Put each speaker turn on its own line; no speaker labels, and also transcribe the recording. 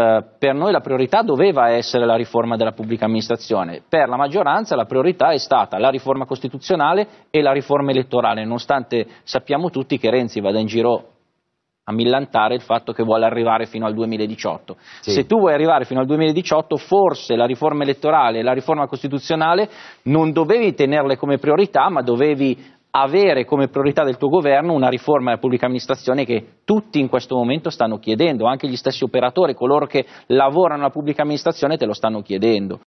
Eh, per noi la priorità doveva essere la riforma della pubblica amministrazione, per la maggioranza la priorità è stata la riforma costituzionale e la riforma elettorale, nonostante sappiamo tutti che Renzi vada in giro a millantare il fatto che vuole arrivare fino al 2018. Sì. Se tu vuoi arrivare fino al 2018, forse la riforma elettorale e la riforma costituzionale non dovevi tenerle come priorità, ma dovevi avere come priorità del tuo governo una riforma della pubblica amministrazione che tutti in questo momento stanno chiedendo, anche gli stessi operatori, coloro che lavorano alla pubblica amministrazione te lo stanno chiedendo.